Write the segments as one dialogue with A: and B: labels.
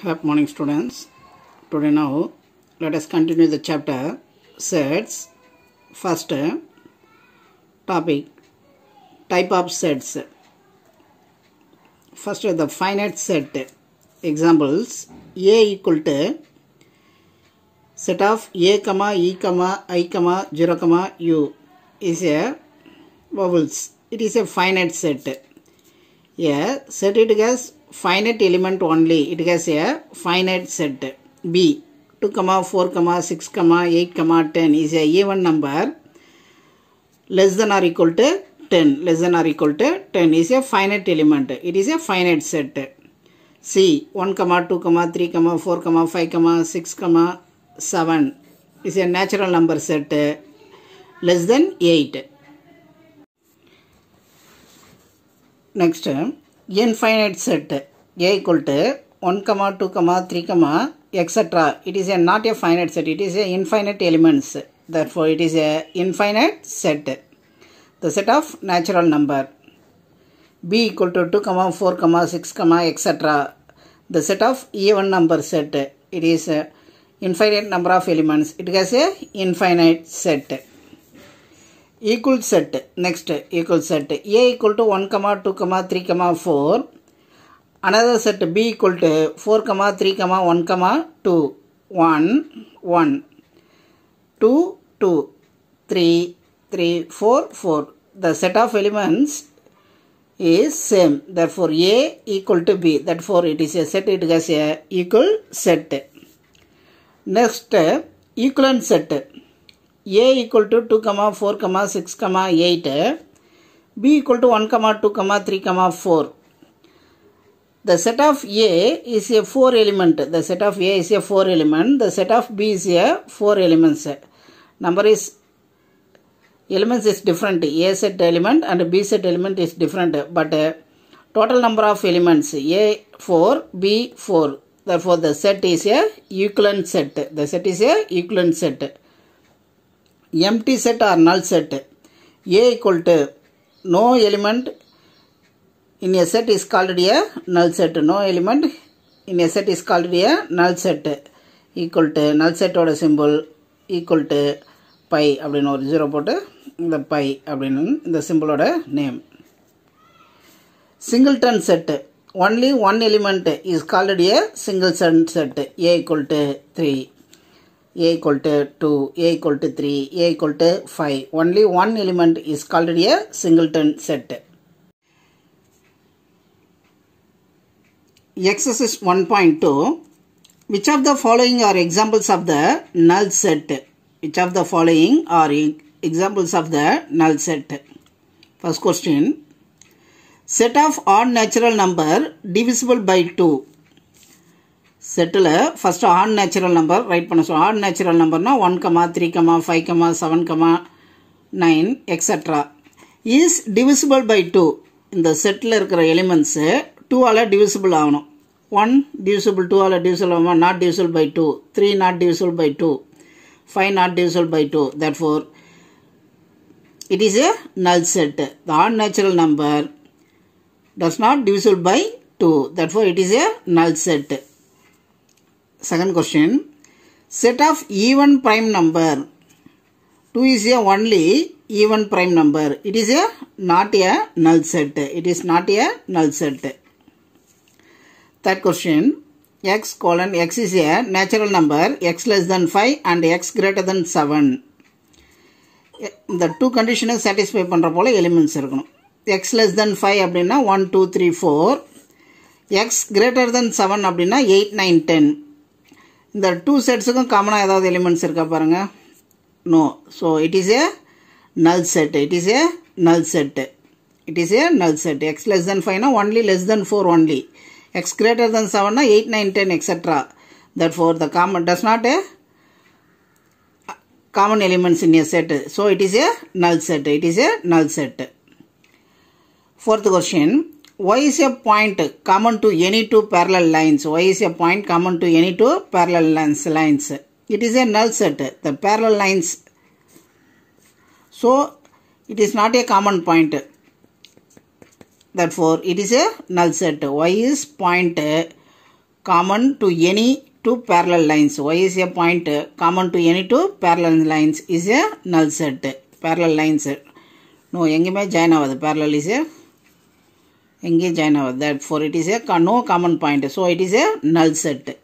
A: Good morning students. Today now let us continue the chapter sets. First topic type of sets. First the finite set. Examples A equal to set of A comma E comma I comma 0 comma U is a vowels. It is a finite set. A set it as finite element only it has a finite set b 2 comma 4 comma 6 comma 8 comma 10 is a even number less than or equal to 10 less than or equal to 10 is a finite element it is a finite set c 1 comma 2 comma 3 comma 4 comma 5 comma 6 comma 7 is a natural number set less than 8 next term infinite set a equal to 1 comma 2 comma 3 comma etc it is a not a finite set it is a infinite elements therefore it is a infinite set the set of natural number b equal to 2 comma 4 comma 6 comma etc the set of even number set it is a infinite number of elements it has a infinite set equal set next equal set a equal to 1 comma 2 comma 3 comma 4 another set b equal to 4 comma 3 comma 1 comma 2 1 1 2 2 3 3 4 4 the set of elements is same therefore a equal to b therefore it is a set it has a equal set next equivalent set a equal to 2 comma 4 comma 6 comma 8 b equal to 1 comma 2 comma 3 comma 4 the set of a is a 4 element the set of a is a 4 element the set of b is a 4 elements number is elements is different a set element and b set element is different but uh, total number of elements a 4 b 4 therefore the set is a Euclidean set the set is a Euclidean set empty set or null set a equal to no element in a set is called a null set no element in a set is called a null set equal to null set ஓட symbol equal to phi அப்படின்னு ஒரு zero போட்டு இந்த phi அப்படின்னு இந்த சிம்பிளோட name singleton set only one element is called a singleton set A equal to three a equal to 2, a equal to 3, a equal to 5. Only one element is called a singleton set. Exercise 1.2 Which of the following are examples of the null set? Which of the following are examples of the null set? First question Set of odd natural number divisible by 2 செட்டில் first odd natural number write பண்ண சொல்லுவோம் odd natural நம்பர்னால் one comma three comma five comma seven comma nine extra is divisible by two இந்த செட்டில் இருக்கிற elements டூவால் divisible ஆகணும் one divisible டூவால் டிவிசிபிள் ஆகும் not divisible by two three not divisible by two five not two that for it is is null set the the natural number does not divisible by two that for it is a null set second question set of even prime number 2 is a only even prime number it is a not a null set it is not a null set third question x colon x is a natural number x less than 5 and x greater than 7 இந்த two கண்டிஷனை satisfy பண்ணுற போல் elements இருக்கணும் x less than five அப்படின்னா one two three four x greater than seven அப்படின்னா eight nine ten இந்த டூ செட்ஸுக்கும் காமனாக ஏதாவது எலிமெண்ட்ஸ் இருக்கா பாருங்கள் no so it is a null set it is a null set it is a null set x less than ஃபைவ்னா only less than four only x greater than செவன்னா eight nine ten extra that for the common does not a common elements in a set so it is a null set it is a null set fourth question y is a point common to any two parallel lines. y is a point common to any two parallel lines. lines. It is a null set. The parallel lines. So, it is not a common point. Therefore, it is a null set. y is point common to any two parallel lines. y is a point common to any two parallel lines is a null set. Parallel lines. No, எங்கேயுமே join ஆகாது parallel is a engage in our therefore it is a no common point so it is a null set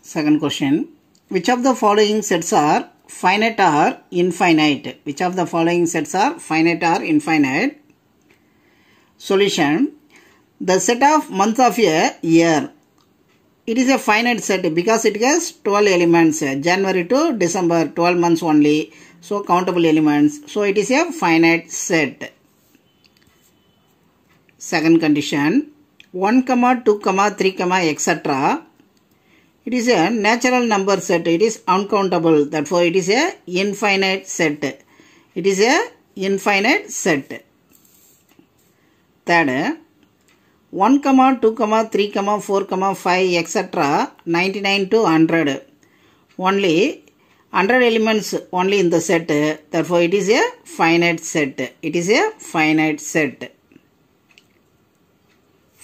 A: second question which of the following sets are finite or infinite which of the following sets are finite or infinite solution the set of months of a year it is a finite set because it has 12 elements january to december 12 months only so countable elements so it is a finite set second condition 1 comma 2 comma 3 comma etc it is a natural number set it is uncountable therefore it is a infinite set it is a infinite set third 1 comma 2 comma 3 comma 4 comma 5 etc 99 to 100 only 100 elements only in the set therefore it is a finite set it is a finite set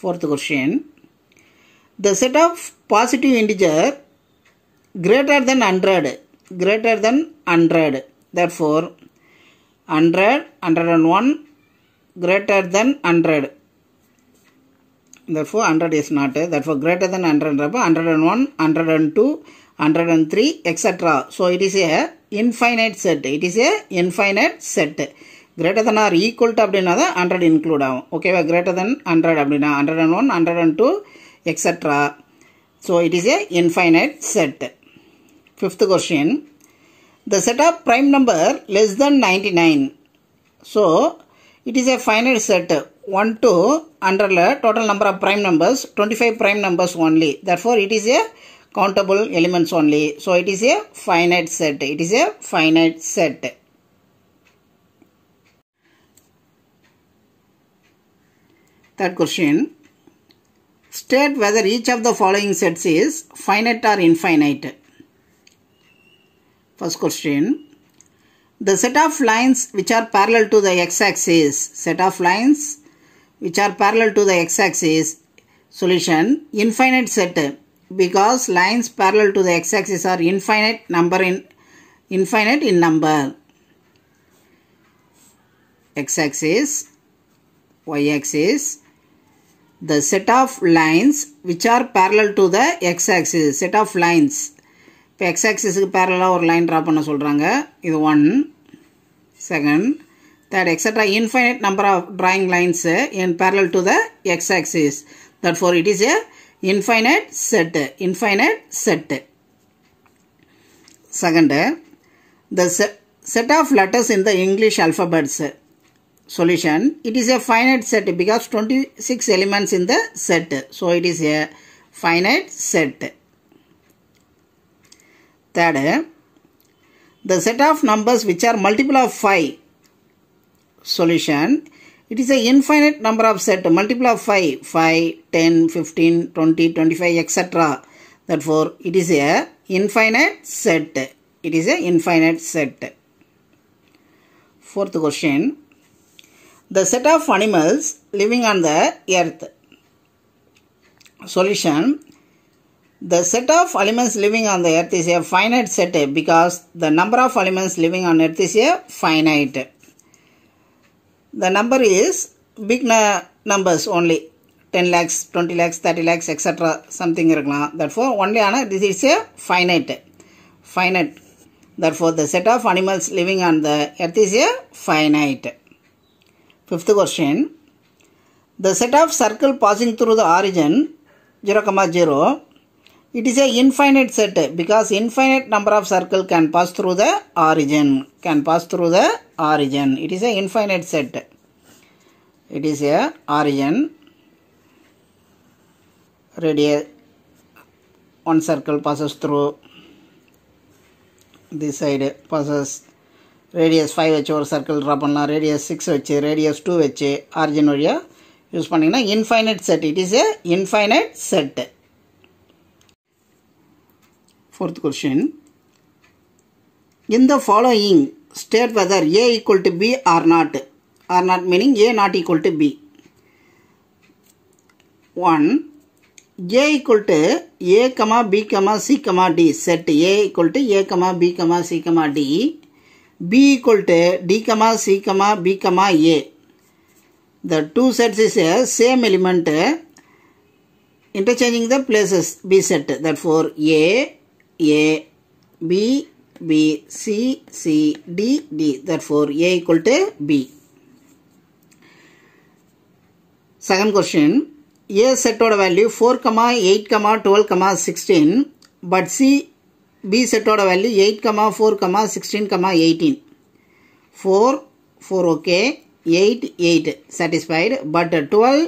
A: Fourth question. The set of positive integer greater than 100. Greater than 100. Therefore, 100, 101 greater than 100. Therefore, 100 is not. Therefore, greater than 100. 101, 102, 103, etc. So, it is a infinite set. It is a infinite set. Greater than or equal to, 100 include hundred include ஆகும் ஓகேவா greater than hundred அப்படின்னா hundred and one one, and two, extra So it is a infinite set. Fifth question: the set of prime number less than 99 so it is a finite set 1 to 100 total number of prime numbers 25 prime numbers only therefore it is a countable elements only so it is a finite set it is a finite set Third question. State whether each of the following sets is finite or infinite. First question. The set of lines which are parallel to the x-axis. Set of lines which are parallel to the x-axis. Solution. Infinite set. Because lines parallel to the x-axis are infinite number in infinite in number. X-axis. Y-axis the set of lines which are parallel to the x-axis set of lines இப்போ x-axisக்கு parallel ஒரு line draw பண்ண சொல்கிறாங்க இது one second third extra infinite number of drawing lines in parallel to the x axis that for it is a infinite set infinite set second the set of letters in the English alphabets solution it is a finite set because 26 elements in the set so it is a finite set third the set of numbers which are multiple of 5 solution it is an infinite number of set multiple of 5 5 10 15 20 25 etc therefore it is a infinite set it is a infinite set fourth question the set of animals living on the earth. Solution The set of elements living on the earth is a finite set because the number of elements living on earth is a finite. The number is big numbers only 10 lakhs, 20 lakhs, 30 lakhs, etc. something. Therefore, only on this is a finite. Finite. Therefore, the set of animals living on the earth is a finite. Fifth question. The set of circle passing through the origin 0, comma 0 it is a infinite set because infinite number of circle can pass through the origin can pass through the origin it is a infinite set it is a origin radius one circle passes through this side passes radius five வச்சு ஒரு circle draw பண்ணலாம் radius six வச்சு radius two வச்சு origin வழியாக use பண்ணிங்கன்னா infinite set it is a infinite set fourth question இந்த following state whether A equal to B or not or not meaning A not equal to B one A equal to A comma B comma C comma D set A equal to A comma B comma C comma D b equal to d comma c comma b comma a. The two sets is a same element. Interchanging the places b set. Therefore a a b b c c d d. Therefore a equal to b. Second question. A set order value 4 comma 8 comma 12 comma 16 but C B செட்டோட value eight comma four comma sixteen comma eighteen four four okay eight eight satisfied but twelve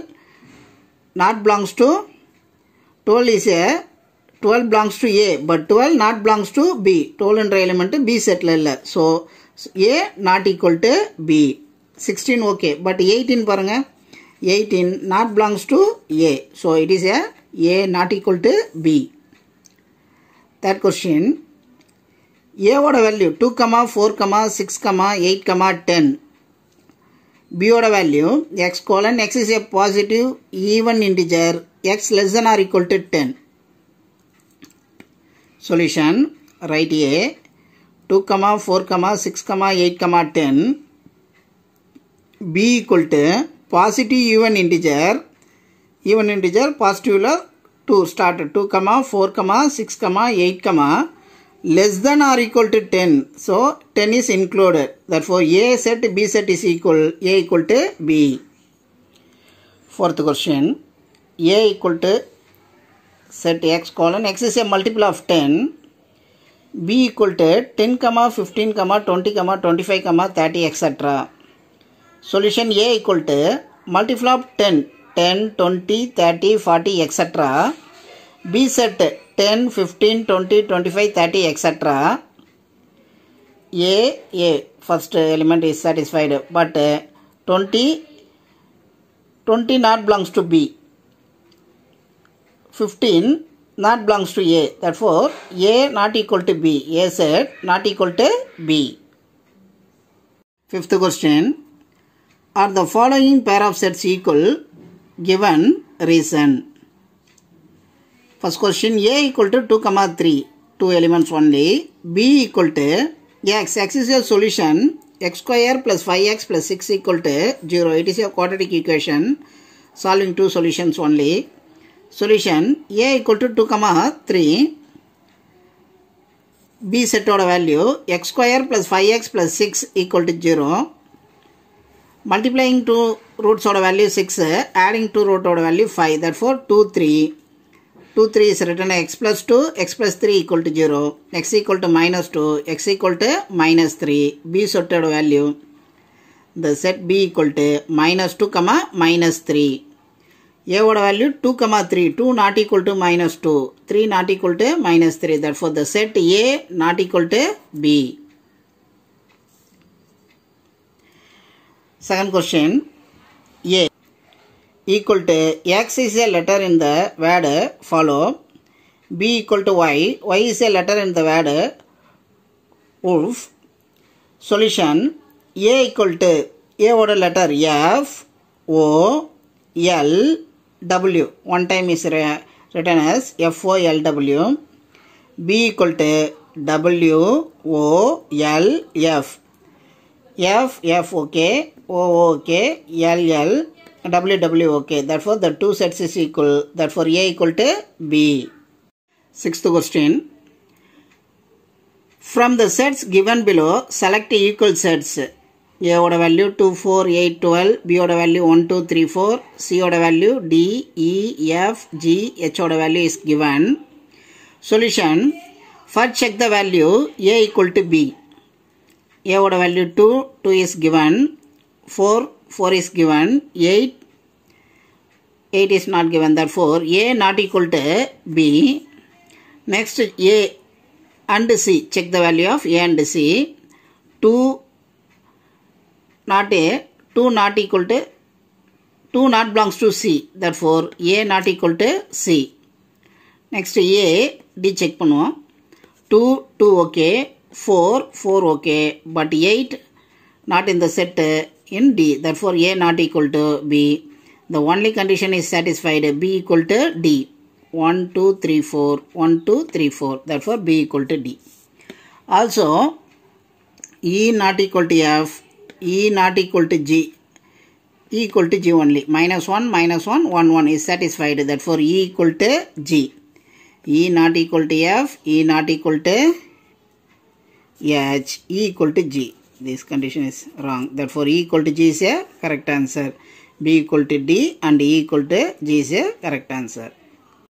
A: not belongs to twelve is A twelve belongs to A but twelve not belongs to B டுவெல்ன்ற element B செட்டில் இல்லை so A not equal to B sixteen okay but eighteen பாருங்கள் eighteen not belongs to A so it is A A not equal to B third question. ஏவோட value two comma four comma six comma eight comma ten பியோட value x colon x is a positive even integer x less than or equal to ten solution right A two comma four comma six comma eight comma ten B equal to positive even integer even integer positive 2 started 2 comma 4 comma 6 comma 8 comma less than or equal to 10 so 10 is included therefore a set b set is equal a equal to b fourth question a equal to set x colon x is a multiple of 10 b equal to 10 comma 15 comma 20 comma 25 comma 30 etc solution a equal to multiple of 10 10, 20, 30, 40, etc. B set 10, 15, 20, 25, 30, etc. A, A, first element is satisfied, but uh, 20, 20 not belongs to B. 15 not belongs to A. Therefore, A not equal to B. A set not equal to B. Fifth question. Are the following pair of sets equal given reason. First question A equal to 2 comma 3. Two elements only. B equal to x. X is your solution. x square plus 5x plus 6 equal to 0. It is your quadratic equation. Solving two solutions only. Solution A equal to 2 comma 3. B set of value x square plus 5x plus 6 equal to 0. Multiplying two ரூட்ஸோட value six adding two ரூட்டோட value five that four two three two three is written x plus two x plus three equal to zero x equal to minus two x equal to minus three B சொட்டோட value இந்த set B equal to minus two comma minus three ஏவோட value two comma three two not equal to minus two three not equal to minus three that for the set A not equal to B Second question A equal to X is a letter in the word follow. B equal to Y. Y is a letter in the word wolf. Solution A equal to A order letter F O L W. One time is written as F O L W. B equal to W O L F. F F okay OOK, LL, WWOK. Therefore, the two sets is equal. Therefore, A equal to B. Sixth question. From the sets given below, select equal sets. A oda value 2, 4, 8, 12. B oda value 1, 2, 3, 4. C oda value D, E, F, G, H oda value is given. Solution. First check the value A equal to B. A oda value 2, 2 is given. 4, 4 is given, 8, 8 is not given, therefore A not equal to B. Next A and C, check the value of A and C. 2 not A, 2 not equal to, 2 not belongs to C, therefore A not equal to C. Next A, D check பண்ணுவோம். 2, 2 okay, 4, 4 okay, but 8 not in the set in D. Therefore, A not equal to B. The only condition is satisfied. B equal to D. 1, 2, 3, 4. 1, 2, 3, 4. Therefore, B equal to D. Also, E not equal to F. E not equal to G. E equal to G only. Minus 1, minus 1, 1, 1 is satisfied. Therefore, E equal to G. E not equal to F. E not equal to H. E equal to G this condition is wrong therefore e equal to g is a correct answer b equal to d and e equal to g is a correct answer